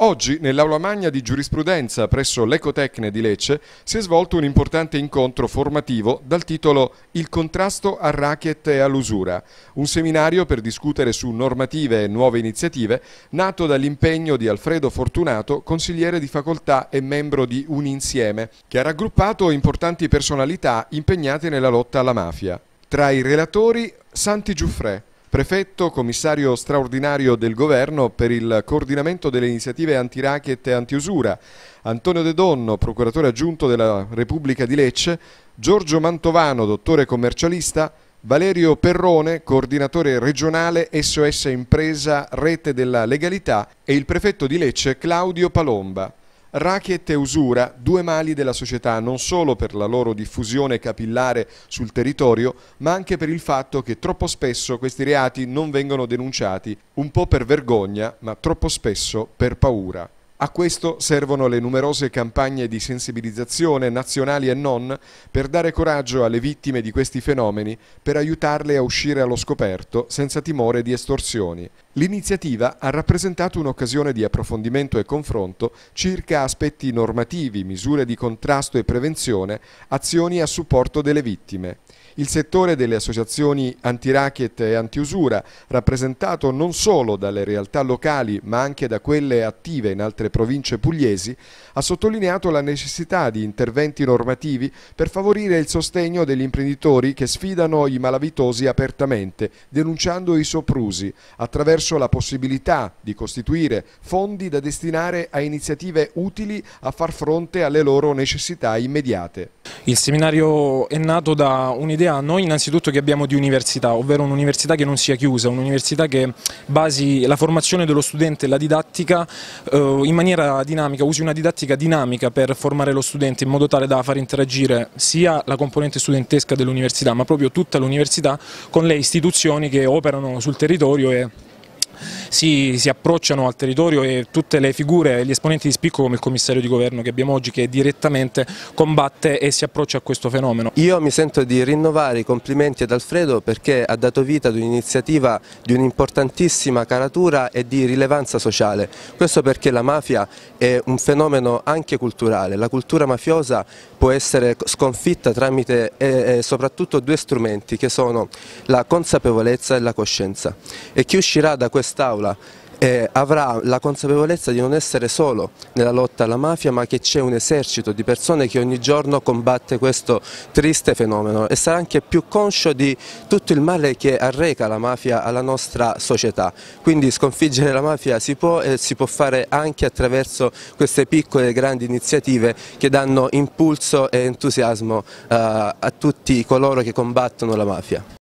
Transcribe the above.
Oggi, nell'aula magna di giurisprudenza presso l'Ecotecne di Lecce, si è svolto un importante incontro formativo dal titolo Il contrasto al racket e all'usura, un seminario per discutere su normative e nuove iniziative nato dall'impegno di Alfredo Fortunato, consigliere di facoltà e membro di Un Insieme, che ha raggruppato importanti personalità impegnate nella lotta alla mafia. Tra i relatori, Santi Giuffrè, Prefetto, commissario straordinario del governo per il coordinamento delle iniziative anti-racket e anti-usura, Antonio De Donno, procuratore aggiunto della Repubblica di Lecce, Giorgio Mantovano, dottore commercialista, Valerio Perrone, coordinatore regionale SOS Impresa Rete della Legalità e il prefetto di Lecce Claudio Palomba. Racket e usura, due mali della società non solo per la loro diffusione capillare sul territorio, ma anche per il fatto che troppo spesso questi reati non vengono denunciati, un po' per vergogna, ma troppo spesso per paura. A questo servono le numerose campagne di sensibilizzazione nazionali e non per dare coraggio alle vittime di questi fenomeni, per aiutarle a uscire allo scoperto senza timore di estorsioni. L'iniziativa ha rappresentato un'occasione di approfondimento e confronto circa aspetti normativi, misure di contrasto e prevenzione, azioni a supporto delle vittime. Il settore delle associazioni anti-racket e anti-usura, rappresentato non solo dalle realtà locali ma anche da quelle attive in altre province pugliesi, ha sottolineato la necessità di interventi normativi per favorire il sostegno degli imprenditori che sfidano i malavitosi apertamente, denunciando i soprusi, attraverso la possibilità di costituire fondi da destinare a iniziative utili a far fronte alle loro necessità immediate. Il seminario è nato da un'idea noi innanzitutto che abbiamo di università, ovvero un'università che non sia chiusa, un'università che basi la formazione dello studente e la didattica eh, in maniera dinamica, usi una didattica dinamica per formare lo studente in modo tale da far interagire sia la componente studentesca dell'università ma proprio tutta l'università con le istituzioni che operano sul territorio e si, si, approcciano al territorio e tutte le figure, gli esponenti di spicco come il commissario di governo che abbiamo oggi che direttamente combatte e si approccia a questo fenomeno. Io mi sento di rinnovare i complimenti ad Alfredo perché ha dato vita ad un'iniziativa di un'importantissima caratura e di rilevanza sociale, questo perché la mafia è un fenomeno anche culturale, la cultura mafiosa può essere sconfitta tramite eh, eh soprattutto due strumenti che sono la consapevolezza e la coscienza e chi uscirà da quest'aula quest'Aula eh, avrà la consapevolezza di non essere solo nella lotta alla mafia ma che c'è un esercito di persone che ogni giorno combatte questo triste fenomeno e sarà anche più conscio di tutto il male che arreca la mafia alla nostra società. Quindi sconfiggere la mafia si può e si può fare anche attraverso queste piccole e grandi iniziative che danno impulso e entusiasmo eh, a tutti coloro che combattono la mafia.